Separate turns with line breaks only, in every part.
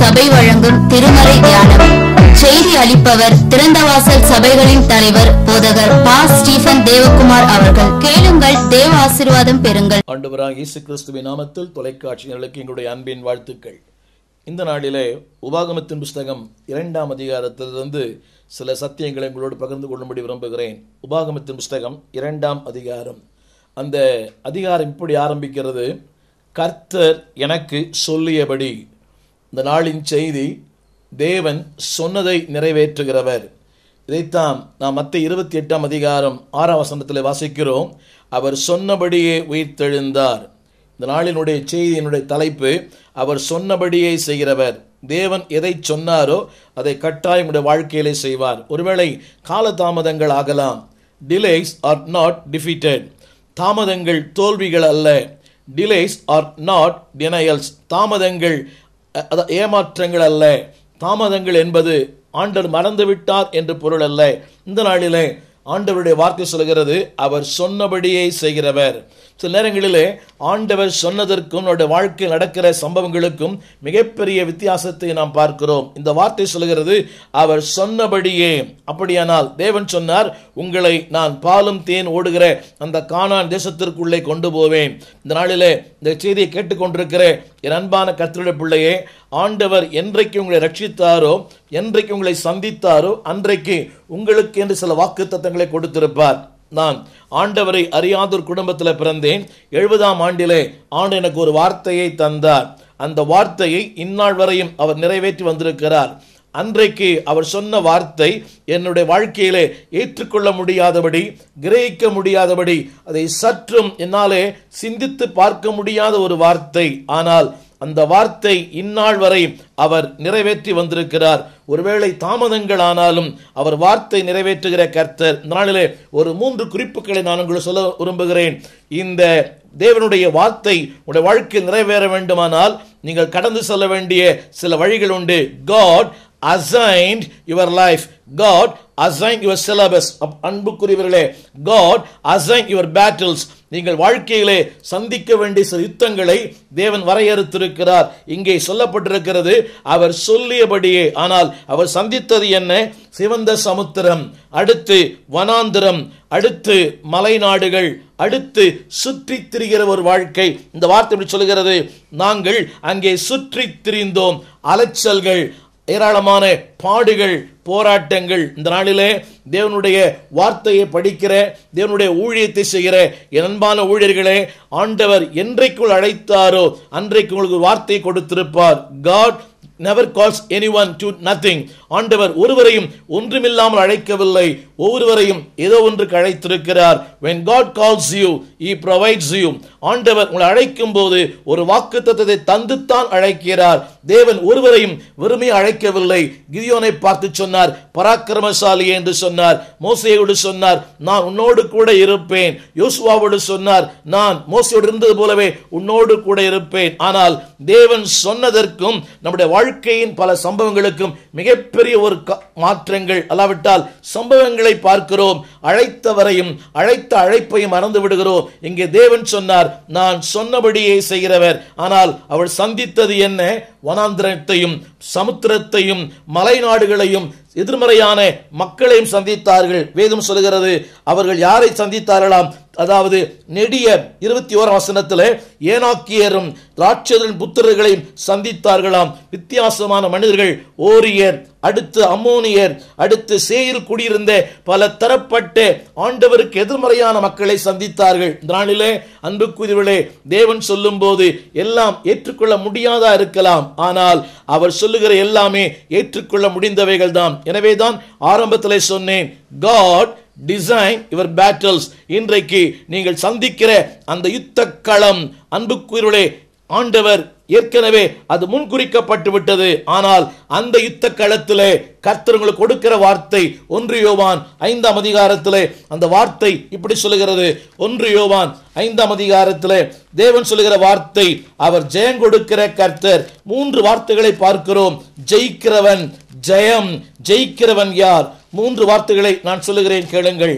சபை வழங்கும் திருமலை தியானம் செய்தி அளிப்பவர் திறந்தவாசல் சபைகளின் தலைவர் போதகர் பா ஸ்டீபன் தேவகுமார் அவர்கள் கேளுங்கள் தேவ ஆசீர்வாதம் பெறுங்கள் ஆண்டவராக இயேசு கிறிஸ்துவின் நாமத்தில் தொலைக்காட்சியர்களுக்கு எங்களுடைய அன்பின் வாழ்த்துக்கள் இந்த நாளிலே உபாகமத்தின் புஸ்தகம் இரண்டாம் அதிகாரத்திலிருந்து சில சத்தியங்களை உங்களோடு பகிர்ந்து கொள்ளும்படி விரும்புகிறேன் உபாகமத்தின் புஸ்தகம் இரண்டாம் அதிகாரம் அந்த அதிகாரம் இப்படி ஆரம்பிக்கிறது கர்த்தர் எனக்கு சொல்லியபடி இந்த நாளின் செய்தி தேவன் சொன்னதை நிறைவேற்றுகிறவர் இதைத்தான் நாம் மற்ற இருபத்தி எட்டாம் அதிகாரம் ஆறாம் வசனத்தில் வாசிக்கிறோம் அவர் சொன்னபடியே உயிர்த்தெழுந்தார் இந்த நாளினுடைய செய்தியினுடைய தலைப்பு அவர் சொன்னபடியே செய்கிறவர் தேவன் எதை சொன்னாரோ அதை கட்டாயம் வாழ்க்கையிலே செய்வார் ஒருவேளை காலதாமதங்கள் ஆகலாம் டிலேஸ் ஆர் நாட் டிஃபிட்டட் தாமதங்கள் தோல்விகள் அல்ல டிலேஸ் ஆர் நாட் டினையல்ஸ் தாமதங்கள் ஏமாற்றங்கள் அல்ல தாமதங்கள் என்பது ஆண்டர் மறந்துவிட்டார் என்று பொருள் அல்ல இந்த நாளிலே ஆண்டவருடைய வார்த்தை சொல்கிறது அவர் சொன்னபடியே செய்கிறவர் சில நேரங்களிலே ஆண்டவர் சொன்னதற்கும் நம்முடைய வாழ்க்கையில் நடக்கிற சம்பவங்களுக்கும் மிகப்பெரிய வித்தியாசத்தை நாம் பார்க்கிறோம் இந்த வார்த்தை சொல்கிறது அவர் சொன்னபடியே அப்படியானால் தேவன் சொன்னார் உங்களை நான் பாலும் தேன் ஓடுகிற அந்த காணான் தேசத்திற்குள்ளே கொண்டு போவேன் இந்த நாளிலே இந்த செய்தியை கேட்டுக்கொண்டிருக்கிற என் அன்பான கத்திரிட பிள்ளையே ஆண்டவர் என்றைக்கு உங்களை ரட்சித்தாரோ என்றைக்கு உங்களை சந்தித்தாரோ அன்றைக்கு உங்களுக்கு என்று சில வாக்கு தத்தங்களை கொடுத்திருப்பார் நான் ஆண்டவரை அறியாதூர் குடும்பத்தில் பிறந்தேன் எழுபதாம் ஆண்டிலே ஆண்டு எனக்கு ஒரு வார்த்தையை தந்தார் அந்த வார்த்தையை இந்நாள் வரையும் அவர் நிறைவேற்றி வந்திருக்கிறார் அன்றைக்கு அவர் சொன்ன வார்த்தை என்னுடைய வாழ்க்கையிலே ஏற்றுக்கொள்ள முடியாதபடி கிரகிக்க முடியாதபடி அதை சற்றும் என்னாலே சிந்தித்து பார்க்க முடியாத ஒரு வார்த்தை ஆனால் அந்த வார்த்தை இந்நாள் வரை அவர் நிறைவேற்றி வந்திருக்கிறார் ஒருவேளை தாமதங்கள் ஆனாலும் அவர் வார்த்தை நிறைவேற்றுகிற கர்த்தர் இந்த நாளிலே ஒரு மூன்று குறிப்புகளை நான் உங்களுக்கு சொல்ல விரும்புகிறேன் இந்த தேவனுடைய வார்த்தை உடைய வாழ்க்கை நிறைவேற வேண்டுமானால் நீங்கள் கடந்து செல்ல வேண்டிய சில வழிகள் உண்டு God assigned your life God assign your syllabus அன்புக்குரியவர்களே காட் அசைன் யுவர் பேட்டில்ஸ் நீங்கள் வாழ்க்கையிலே சந்திக்க வேண்டிய சில யுத்தங்களை தேவன் வரையறுத்திருக்கிறார் இங்கே சொல்லப்பட்டிருக்கிறது அவர் சொல்லியபடியே ஆனால் அவர் சந்தித்தது என்ன சிவந்த சமுத்திரம் அடுத்து வனாந்திரம் அடுத்து மலை நாடுகள் அடுத்து சுற்றி திரிகிற ஒரு வாழ்க்கை இந்த வார்த்தை சொல்கிறது நாங்கள் அங்கே சுற்றி திரிந்தோம் அலைச்சல்கள் ஏராளமான பாடுகள் போராட்டங்கள் இந்த நாளிலே தேவனுடைய வார்த்தையை படிக்கிற தேவனுடைய ஊழியத்தை செய்கிற என் அன்பான ஊழியர்களே ஆண்டவர் என்றைக்குள் அழைத்தாரோ அன்றைக்கு உங்களுக்கு வார்த்தை கொடுத்திருப்பார் God never calls anyone to nothing ஆண்டவர் ஒருவரையும் ஒன்றுமில்லாமல் அழைக்கவில்லை ஒவ்வொருவரையும் ஏதோ ஒன்று அழைத்திருக்கிறார் when God calls you he provides you ஆண்டவர் உங்களை அழைக்கும் போது ஒரு வாக்கு தத்துவத்தை தந்துத்தான் அழைக்கிறார் தேவன் ஒருவரையும் வெறுமை அழைக்கவில்லை கிரியோனை பார்த்து சொன்னார் பராக்கிரமசாலி என்று சொன்னார் மோசையோடு சொன்னார் நான் உன்னோடு கூட இருப்பேன் யோசுவாவோடு சொன்னார் நான் மோசையோடு இருந்தது போலவே உன்னோடு கூட இருப்பேன் ஆனால் தேவன் சொன்னதற்கும் நம்முடைய வாழ்க்கை வாழ்க்கையின் பல சம்பவங்களுக்கும் மிகப்பெரிய ஒரு மாற்றங்கள் அல்லாவிட்டால் சம்பவங்களை பார்க்கிறோம் அழைத்தவரையும் அழைத்த அழைப்பையும் மறந்து விடுகிறோம் இங்கே தேவன் சொன்னார் நான் சொன்னபடியே செய்கிறவர் ஆனால் அவள் சந்தித்தது என்ன வனாந்திரத்தையும் சமுத்திரத்தையும் மலை நாடுகளையும் எதிர்மறையான மக்களையும் சந்தித்தார்கள் வேதம் சொல்கிறது அவர்கள் யாரை சந்தித்தார்களாம் அதாவது நெடிய இருபத்தி ஓரம் வசனத்தில் ஏனாக்கியரும் ராட்சதரின் புத்திரர்களையும் சந்தித்தார்களாம் வித்தியாசமான மனிதர்கள் ஓரியர் அடுத்து அம்மோனியர் அடுத்து சேயில் குடியிருந்த பல தரப்பட்ட ஆண்டவருக்கு எதிர்மறையான மக்களை சந்தித்தார்கள் இந்த நாளிலே அன்பு தேவன் சொல்லும் போது எல்லாம் ஏற்றுக்கொள்ள முடியாதா இருக்கலாம் ஆனால் அவர் சொல்லுகிற எல்லாமே ஏற்றுக்கொள்ள முடிந்தவைகள் தான் எனவே தான் ஆரம்பத்தில் சொன்னேன் காட் டிசைன் யுவர் பேட்டில்ஸ் இன்றைக்கு நீங்கள் சந்திக்கிற அந்த யுத்த களம் அன்புக்குயிருளே ஆண்டவர் ஏற்கனவே அது முன்குறிக்கப்பட்டு விட்டது ஆனால் அந்த யுத்த களத்திலே கர்த்தர் உங்களுக்கு கொடுக்கிற வார்த்தை ஒன்று யோவான் ஐந்தாம் அதிகாரத்திலே அந்த வார்த்தை இப்படி சொல்லுகிறது ஒன்று யோவான் ஐந்தாம் அதிகாரத்திலே தேவன் சொல்லுகிற வார்த்தை அவர் ஜெயம் கொடுக்கிற கர்த்தர் மூன்று வார்த்தைகளை பார்க்கிறோம் ஜெயிக்கிறவன் ஜெயம் ஜெயிக்கிறவன் யார் மூன்று வார்த்தைகளை நான் சொல்லுகிறேன் கேளுங்கள்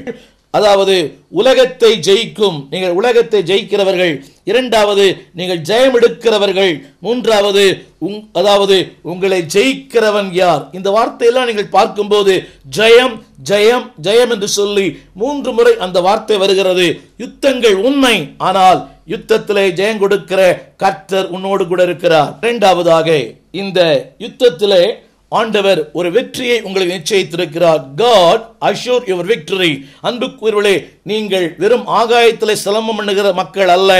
அதாவது உலகத்தை ஜெயிக்கும் நீங்கள் உலகத்தை ஜெயிக்கிறவர்கள் இரண்டாவது நீங்கள் ஜெயம் எடுக்கிறவர்கள் மூன்றாவது உங் அதாவது உங்களை ஜெயிக்கிறவன் யார் இந்த வார்த்தையெல்லாம் நீங்கள் பார்க்கும்போது ஜெயம் ஜெயம் ஜெயம் என்று சொல்லி மூன்று முறை அந்த வார்த்தை வருகிறது யுத்தங்கள் உண்மை ஆனால் யுத்தத்திலே ஜெயம் கொடுக்கிற கர்த்தர் உன்னோடு கூட இருக்கிறார் இரண்டாவதாக இந்த யுத்தத்திலே ஆண்டவர் ஒரு வெற்றியை உங்களுக்கு நிச்சயித்திருக்கிறார் காட் அஷூர் யுவர் விக்டரி அன்புக்குரியவர்களே நீங்கள் வெறும் ஆகாயத்தில் சிலம்பம் பண்ணுகிற மக்கள் அல்ல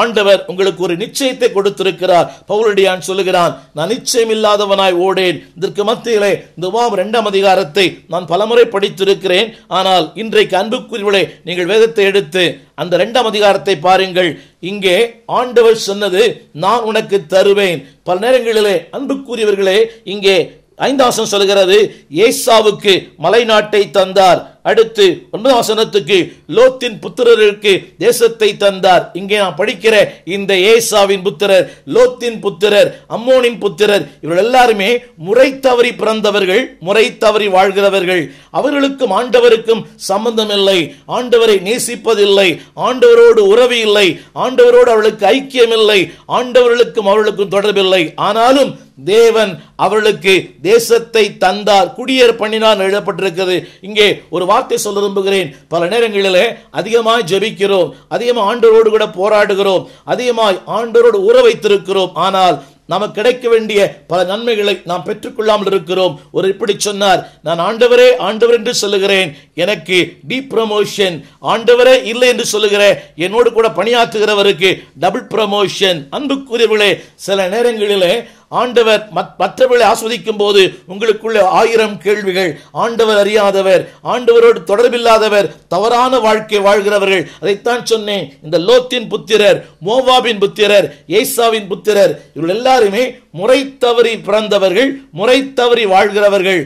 ஆண்டவர் உங்களுக்கு ஒரு நிச்சயத்தை கொடுத்திருக்கிறார் பவுலடியான் சொல்லுகிறான் நான் நிச்சயம் இல்லாதவனாய் ஓடேன் இதற்கு மத்தியிலே இந்த வாம் இரண்டாம் அதிகாரத்தை நான் பலமுறை படித்திருக்கிறேன் ஆனால் இன்றைக்கு அன்புக்குரியவர்களே நீங்கள் வேதத்தை எடுத்து அந்த இரண்டாம் அதிகாரத்தை பாருங்கள் இங்கே ஆண்டவர் சொன்னது நான் உனக்கு தருவேன் பல நேரங்களிலே அன்புக்குரியவர்களே இங்கே ஐந்தாசம் சொல்கிறது ஏசாவுக்கு மலைநாட்டை தந்த தந்தார் அடுத்து ஒன்பதாம் வசனத்துக்கு லோத்தின் புத்திரருக்கு தேசத்தை தந்தார் இங்கே நான் படிக்கிற இந்த ஏசாவின் புத்திரர் லோத்தின் புத்திரர் அம்மோனின் புத்திரர் இவர்கள் எல்லாருமே முறை தவறி பிறந்தவர்கள் முறை தவறி வாழ்கிறவர்கள் அவர்களுக்கும் ஆண்டவருக்கும் சம்பந்தம் இல்லை ஆண்டவரை நேசிப்பதில்லை ஆண்டவரோடு உறவு இல்லை ஆண்டவரோடு அவளுக்கு ஐக்கியம் இல்லை ஆண்டவர்களுக்கும் அவர்களுக்கும் தொடர்பில்லை ஆனாலும் தேவன் அவர்களுக்கு தேசத்தை தந்தார் குடியேற பண்ணினார் எழுதப்பட்டிருக்கிறது இங்கே ஒரு வார்த்தை சொல்ல விரும்புகிறேன் பல நேரங்களில் அதிகமாக ஜபிக்கிறோம் அதிகமாக ஆண்டோரோடு கூட போராடுகிறோம் அதிகமாக ஆண்டோரோடு உற வைத்திருக்கிறோம் ஆனால் நமக்கு கிடைக்க வேண்டிய பல நன்மைகளை நாம் பெற்றுக்கொள்ளாமல் இருக்கிறோம் ஒரு இப்படி சொன்னார் நான் ஆண்டவரே ஆண்டவர் என்று சொல்லுகிறேன் எனக்கு டி ப்ரமோஷன் ஆண்டவரே இல்லை என்று சொல்லுகிறேன் என்னோடு கூட பணியாற்றுகிறவருக்கு டபுள் ப்ரமோஷன் அன்புக்குரியவர்களே சில நேரங்களிலே ஆண்டவர் மற்றவர்களை ஆஸ்வதிக்கும் போது உங்களுக்குள்ள ஆயிரம் கேள்விகள் ஆண்டவர் அறியாதவர் ஆண்டவரோடு தொடர்பில்லாதவர் தவறான வாழ்க்கை வாழ்கிறவர்கள் அதைத்தான் சொன்னேன் இந்த லோத்தின் புத்திரர் மோவாபின் புத்திரர் ஏசாவின் புத்திரர் இவர்கள் எல்லாருமே முறை தவறி பிறந்தவர்கள் முறை தவறி வாழ்கிறவர்கள்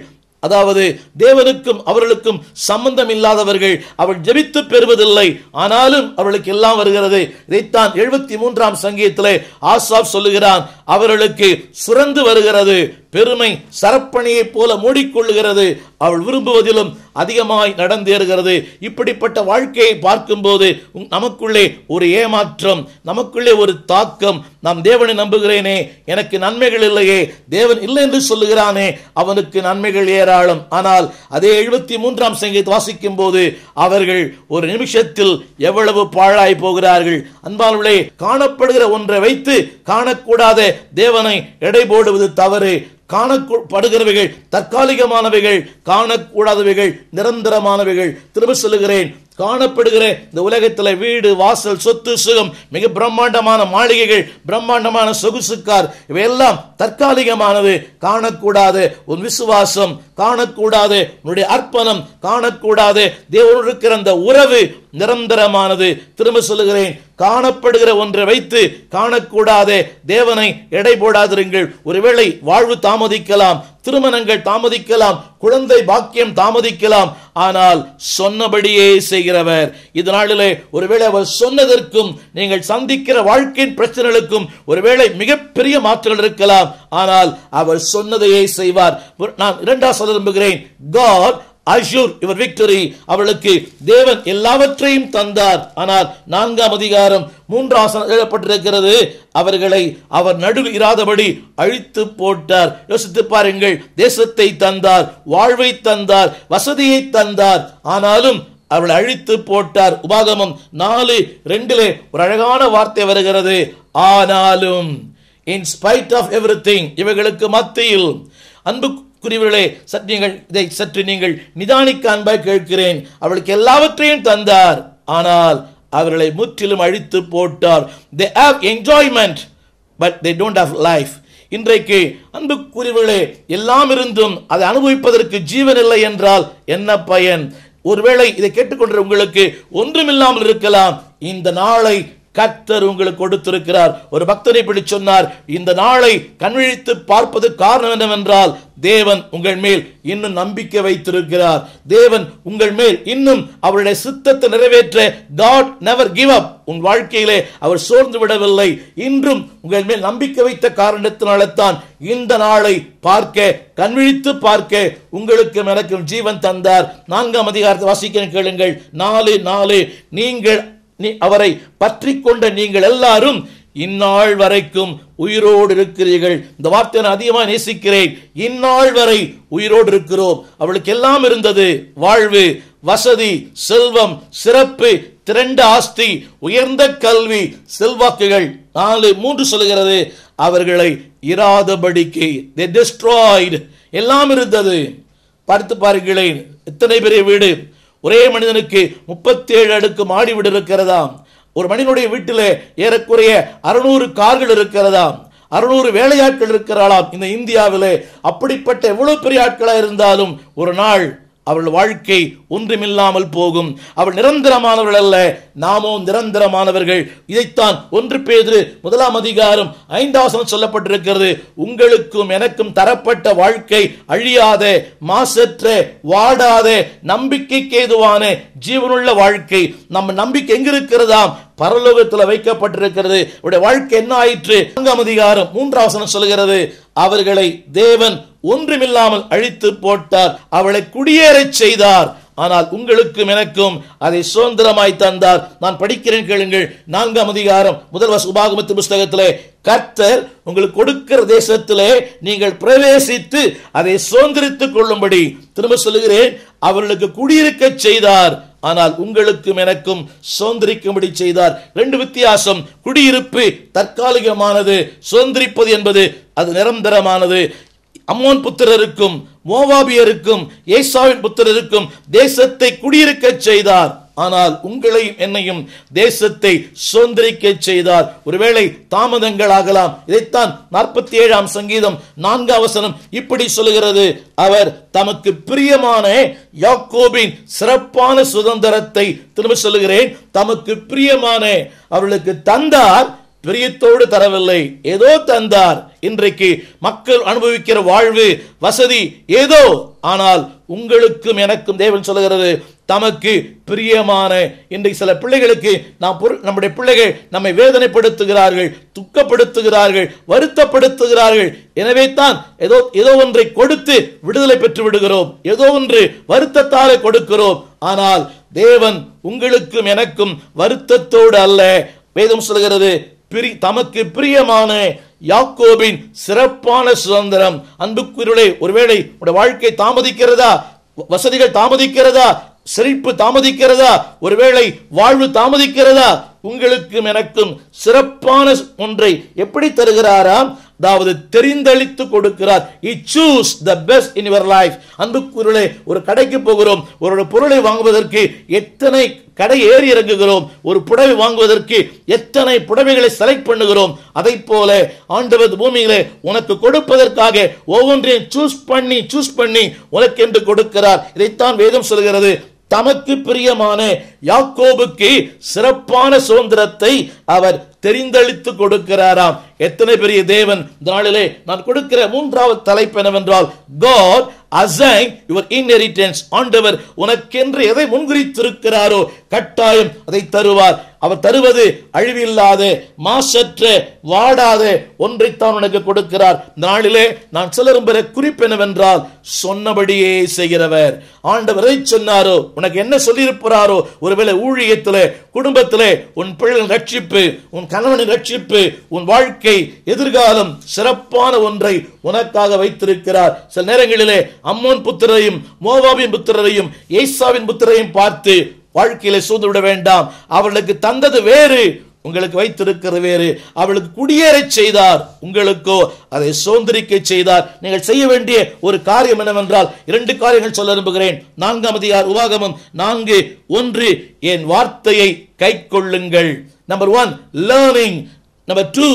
அதாவது தேவனுக்கும் அவர்களுக்கும் சம்பந்தம் இல்லாதவர்கள் அவள் ஜபித்து பெறுவதில்லை ஆனாலும் அவளுக்கு எல்லாம் வருகிறது இதைத்தான் எழுபத்தி மூன்றாம் சங்கீதத்திலே ஆசாப் சொல்லுகிறான் அவர்களுக்கு சுரந்து வருகிறது பெருமை சரப்பணியைப் போல மூடிக்கொள்ளுகிறது அவள் விரும்புவதிலும் அதிகமாய் நடந்தேறுகிறது இப்படிப்பட்ட வாழ்க்கையை பார்க்கும்போது நமக்குள்ளே ஒரு ஏமாற்றம் நமக்குள்ளே ஒரு தாக்கம் நாம் தேவனை நம்புகிறேனே எனக்கு நன்மைகள் இல்லையே தேவன் இல்லை என்று சொல்லுகிறானே அவனுக்கு நன்மைகள் ஏராளம் ஆனால் அதே எழுபத்தி மூன்றாம் சங்கீத் வாசிக்கும் போது அவர்கள் ஒரு நிமிஷத்தில் எவ்வளவு பாழாய் போகிறார்கள் அன்பாலுள்ளே காணப்படுகிற ஒன்றை வைத்து காணக்கூடாத தேவனை எடை போடுவது தவறு காணப்படுகிறவைகள் தற்காலிகமானவைகள் காணக்கூடாதவைகள் நிரந்தரமானவைகள் திரும்ப சொல்லுகிறேன் காணப்படுகிற இந்த உலகத்தில் வீடு வாசல் சொத்து சுகம் மிக பிரம்மாண்டமான மாளிகைகள் பிரம்மாண்டமான சொகுசுக்கார் இவையெல்லாம் தற்காலிகமானது காணக்கூடாது உன் விசுவாசம் காணக்கூடாது உன்னுடைய அர்ப்பணம் காணக்கூடாது தேவனோடு இருக்கிற அந்த உறவு நிரந்தரமானது திரும்ப சொல்லுகிறேன் காணப்படுகிற ஒன்றை வைத்து காணக்கூடாதே தேவனை எடை போடாதிருங்கள் ஒருவேளை வாழ்வு தாமதிக்கலாம் திருமணங்கள் தாமதிக்கலாம் குழந்தை பாக்கியம் தாமதிக்கலாம் ஆனால் சொன்னபடியே செய்கிறவர் இதனாலே ஒருவேளை அவர் சொன்னதற்கும் நீங்கள் சந்திக்கிற வாழ்க்கையின் பிரச்சனைகளுக்கும் ஒருவேளை மிகப்பெரிய மாற்றங்கள் இருக்கலாம் ஆனால் அவர் சொன்னதையே செய்வார் நான் இரண்டாம் சொல்ல விரும்புகிறேன் காட் அஷூர் இவர் விக்டரி அவளுக்கு தேவன் எல்லாவற்றையும் தந்தார் ஆனால் நான்காம் அதிகாரம் மூன்றாசனம் எழுதப்பட்டிருக்கிறது அவர்களை அவர் நடுவில் இராதபடி அழித்து போட்டார் யோசித்து பாருங்கள் தேசத்தை தந்தார் வாழ்வை தந்தார் வசதியை தந்தார் ஆனாலும் அவள் அழித்து போட்டார் உபாகமம் நாலு ரெண்டிலே ஒரு அழகான வார்த்தை வருகிறது ஆனாலும் in spite of everything இவைகளுக்கு மத்தியில் அன்பு அன்பிற்குரியவர்களே சத்தியங்கள் இதை சற்று நீங்கள் நிதானிக்க அன்பாய் கேட்கிறேன் அவளுக்கு எல்லாவற்றையும் தந்தார் ஆனால் அவர்களை முற்றிலும் அழித்து போட்டார் they have enjoyment but they don't have life இன்றைக்கு அன்புக்குரியவர்களே எல்லாம் இருந்தும் அதை அனுபவிப்பதற்கு ஜீவன் இல்லை என்றால் என்ன பயன் ஒருவேளை இதை கேட்டுக்கொண்ட உங்களுக்கு ஒன்றுமில்லாமல் இருக்கலாம் இந்த நாளை கர்த்தர் உங்களுக்கு கொடுத்திருக்கிறார் ஒரு பக்தரை இப்படி சொன்னார் இந்த நாளை கண்விழித்து பார்ப்பது காரணம் என்னவென்றால் தேவன் உங்கள் மேல் இன்னும் நம்பிக்கை வைத்திருக்கிறார் தேவன் உங்கள் மேல் இன்னும் அவருடைய சித்தத்தை நிறைவேற்ற காட் நெவர் கிவ் அப் உன் வாழ்க்கையிலே அவர் சோர்ந்து விடவில்லை இன்றும் உங்கள் மேல் நம்பிக்கை வைத்த காரணத்தினால்தான் இந்த நாளை பார்க்க கண்விழித்து பார்க்க உங்களுக்கு எனக்கும் ஜீவன் தந்தார் நான்காம் அதிகாரத்தை வாசிக்கிறேன் கேளுங்கள் நாலு நாலு நீங்கள் அவரை பற்றி கொண்ட நீங்கள் எல்லாரும் இந்நாள் வரைக்கும் உயிரோடு இருக்கிறீர்கள் இந்த வார்த்தை நான் அதிகமாக நேசிக்கிறேன் இந்நாள் வரை உயிரோடு இருக்கிறோம் அவளுக்கு எல்லாம் இருந்தது வாழ்வு வசதி செல்வம் சிறப்பு திரண்ட ஆஸ்தி உயர்ந்த கல்வி செல்வாக்குகள் நாலு மூன்று சொல்லுகிறது அவர்களை இராதபடிக்கு எல்லாம் இருந்தது படுத்து பாருங்களேன் எத்தனை பெரிய வீடு ஒரே மனிதனுக்கு முப்பத்தேழு அடுக்கு மாடி வீடு இருக்கிறதாம் ஒரு மனிதனுடைய வீட்டில் ஏறக்குறைய அறுநூறு கார்கள் இருக்கிறதாம் அறுநூறு வேலையாட்கள் இருக்கிறாளாம் இந்த இந்தியாவிலே அப்படிப்பட்ட எவ்வளவு பெரிய ஆட்களாக இருந்தாலும் ஒரு நாள் அவள் வாழ்க்கை ஒன்றுமில்லாமல் போகும் அவள் நிரந்தரமானவர்கள் அல்ல நாமோ நிரந்தரமானவர்கள் இதைத்தான் ஒன்று பேதிரு முதலாம் அதிகாரம் ஐந்தாசனம் சொல்லப்பட்டிருக்கிறது உங்களுக்கும் எனக்கும் தரப்பட்ட வாழ்க்கை அழியாத மாசற்ற வாடாத நம்பிக்கைக்கு ஏதுவான ஜீவனுள்ள வாழ்க்கை நம்ம நம்பிக்கை எங்க இருக்கிறதாம் பரலோகத்தில் வைக்கப்பட்டிருக்கிறது உடைய வாழ்க்கை என்ன ஆயிற்று அதிகாரம் மூன்றாவசனம் சொல்கிறது அவர்களை தேவன் ஒன்றுமில்லாமல் அழித்து போட்டார் அவளை குடியேறச் செய்தார் ஆனால் உங்களுக்கும் எனக்கும் அதை சுதந்திரமாய் தந்தார் நான் படிக்கிறேன் கேளுங்கள் நான்காம் அதிகாரம் முதல் உபாகமத்து புஸ்தகத்திலே கர்த்தர் உங்களுக்கு கொடுக்கிற தேசத்திலே நீங்கள் பிரவேசித்து அதை சுதந்திரித்துக் கொள்ளும்படி திரும்ப சொல்லுகிறேன் அவர்களுக்கு குடியிருக்க செய்தார் ஆனால் உங்களுக்கும் எனக்கும் சுதந்திரிக்கும்படி செய்தார் ரெண்டு வித்தியாசம் குடியிருப்பு தற்காலிகமானது சுதந்திரிப்பது என்பது அது நிரந்தரமானது அம்மோன் புத்திரருக்கும் மோவாபியருக்கும் ஏசாவின் புத்திரருக்கும் தேசத்தை குடியிருக்கச் செய்தார் ஆனால் உங்களையும் என்னையும் தேசத்தை சுதந்திரிக்க செய்தார் ஒருவேளை தாமதங்கள் ஆகலாம் இதைத்தான் நாற்பத்தி ஏழாம் சங்கீதம் நான்கு அவசரம் இப்படி சொல்லுகிறது அவர் தமக்கு பிரியமான யாக்கோபின் சிறப்பான சுதந்திரத்தை திரும்ப சொல்லுகிறேன் தமக்கு பிரியமான அவர்களுக்கு தந்தார் பிரியத்தோடு தரவில்லை ஏதோ தந்தார் இன்றைக்கு மக்கள் அனுபவிக்கிற வாழ்வு வசதி ஏதோ ஆனால் உங்களுக்கும் எனக்கும் தேவன் சொல்லுகிறது தமக்கு பிரியமான இன்றைக்கு சில பிள்ளைகளுக்கு நாம் பொருள் நம்முடைய பிள்ளைகள் நம்மை வேதனைப்படுத்துகிறார்கள் துக்கப்படுத்துகிறார்கள் வருத்தப்படுத்துகிறார்கள் எனவே தான் ஏதோ ஏதோ ஒன்றை கொடுத்து விடுதலை பெற்று விடுகிறோம் ஏதோ ஒன்று வருத்தத்தாலே கொடுக்கிறோம் ஆனால் தேவன் உங்களுக்கும் எனக்கும் வருத்தத்தோடு அல்ல வேதம் சொல்கிறது பிரி தமக்கு பிரியமான யாக்கோபின் சிறப்பான சுதந்திரம் அன்புக்குருளே ஒருவேளை உடைய வாழ்க்கை தாமதிக்கிறதா வசதிகள் தாமதிக்கிறதா செழிப்பு தாமதிக்கிறதா ஒருவேளை வாழ்வு தாமதிக்கிறதா உங்களுக்கும் எனக்கும் சிறப்பான ஒன்றை எப்படி தருகிறாராம் அதாவது தெரிந்தளித்து கொடுக்கிறார் he choose the best in your life குரலை ஒரு கடைக்கு போகிறோம் ஒரு பொருளை வாங்குவதற்கு எத்தனை கடை ஏறி இறங்குகிறோம் ஒரு புடவை வாங்குவதற்கு எத்தனை புடவைகளை செலக்ட் பண்ணுகிறோம் அதை போல ஆண்டவர் பூமியிலே உனக்கு கொடுப்பதற்காக ஒவ்வொன்றையும் சூஸ் பண்ணி சூஸ் பண்ணி உனக்கு என்று கொடுக்கிறார் இதைத்தான் வேதம் சொல்கிறது தமக்கு பிரியமான யாக்கோபுக்கு சிறப்பான சுதந்திரத்தை அவர் தெரிந்தளித்து கொடுக்கிறாராம் எத்தனை பெரிய தேவன் நாளிலே நான் கொடுக்கிற மூன்றாவது தலைப்பு என்னவென்றால் காட் அசைன் யுவர் இன்ஹெரிட்டன்ஸ் ஆண்டவர் உனக்கென்று எதை முன்குறித்திருக்கிறாரோ கட்டாயம் அதை தருவார் அவர் தருவது அழிவில்லாத மாசற்று வாடாத ஒன்றைத்தான் உனக்கு கொடுக்கிறார் நாளிலே நான் சிலரும் பெற குறிப்பெனவென்றால் சொன்னபடியே செய்கிறவர் ஆண்டவரை சொன்னாரோ உனக்கு என்ன சொல்லியிருப்பாரோ ஒருவேளை ஊழியத்தில் குடும்பத்தில் உன் பிள்ளைகள் ரட்சிப்பு உன் கணவனின் ரட்சிப்பு உன் வாழ்க்கை எதிர்காலம் சிறப்பான ஒன்றை உனக்காக வைத்திருக்கிறார் சில நேரங்களிலே அம்மோன் புத்திரரையும் மோவாவின் புத்திரரையும் ஏசாவின் புத்திரையும் பார்த்து வாழ்க்கையில சூழ்ந்து விட வேண்டாம் அவர்களுக்கு தந்தது வேறு உங்களுக்கு வைத்திருக்கிற வேறு அவளுக்கு குடியேற செய்தார் உங்களுக்கோ அதை சோந்தரிக்க செய்தார் நீங்கள் செய்ய வேண்டிய ஒரு காரியம் என்னவென்றால் இரண்டு காரியங்கள் சொல்ல விரும்புகிறேன் நான்காம் அதிகார் உபாகமும் நான்கு ஒன்று என் வார்த்தையை கை கொள்ளுங்கள் number one learning number two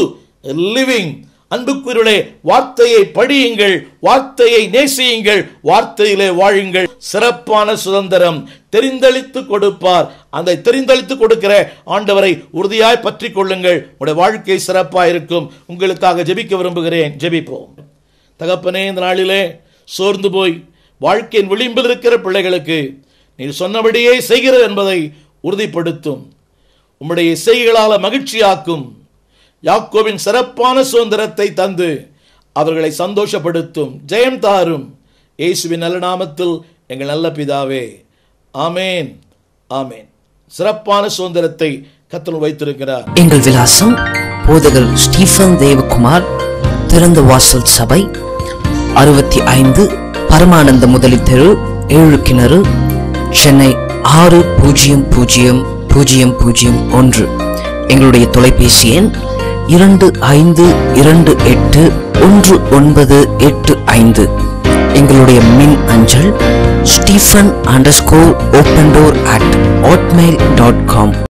living அன்புக்குருளே வார்த்தையை படியுங்கள் வார்த்தையை நேசியுங்கள் வார்த்தையிலே வாழுங்கள் சிறப்பான சுதந்திரம் தெரிந்தளித்து கொடுப்பார் அந்த தெரிந்தளித்து கொடுக்கிற ஆண்டவரை உறுதியாய் பற்றி கொள்ளுங்கள் உடைய வாழ்க்கை சிறப்பாக இருக்கும் உங்களுக்காக ஜெபிக்க விரும்புகிறேன் ஜெபிப்போம் தகப்பனே இந்த நாளிலே சோர்ந்து போய் வாழ்க்கையின் விளிம்பில் இருக்கிற பிள்ளைகளுக்கு நீர் சொன்னபடியே செய்கிறது என்பதை உறுதிப்படுத்தும் உம்முடைய செய்திகளால் மகிழ்ச்சியாக்கும் யாக்கோவின் சிறப்பான சுதந்திரத்தை தந்து அவர்களை சந்தோஷப்படுத்தும் ஜெயம் தாரும் இயேசுவின் நல்ல நாமத்தில் எங்கள் நல்ல பிதாவே ஆமேன் ஆமேன் சிறப்பான சுதந்திரத்தை கத்தல் வைத்திருக்கிறார் எங்கள் விலாசம் போதகர் ஸ்டீஃபன் தேவகுமார் திறந்த வாசல் சபை அறுபத்தி ஐந்து பரமானந்த முதலி தெரு ஏழு கிணறு சென்னை ஆறு பூஜ்ஜியம் பூஜ்ஜியம் பூஜ்ஜியம் பூஜ்ஜியம் ஒன்று எங்களுடைய தொலைபேசி எண் இரண்டு ஐந்து இரண்டு எட்டு ஒன்று ஒன்பது எட்டு ஐந்து எங்களுடைய மின் அஞ்சல் Stephen underscore open door at Hotmail dot com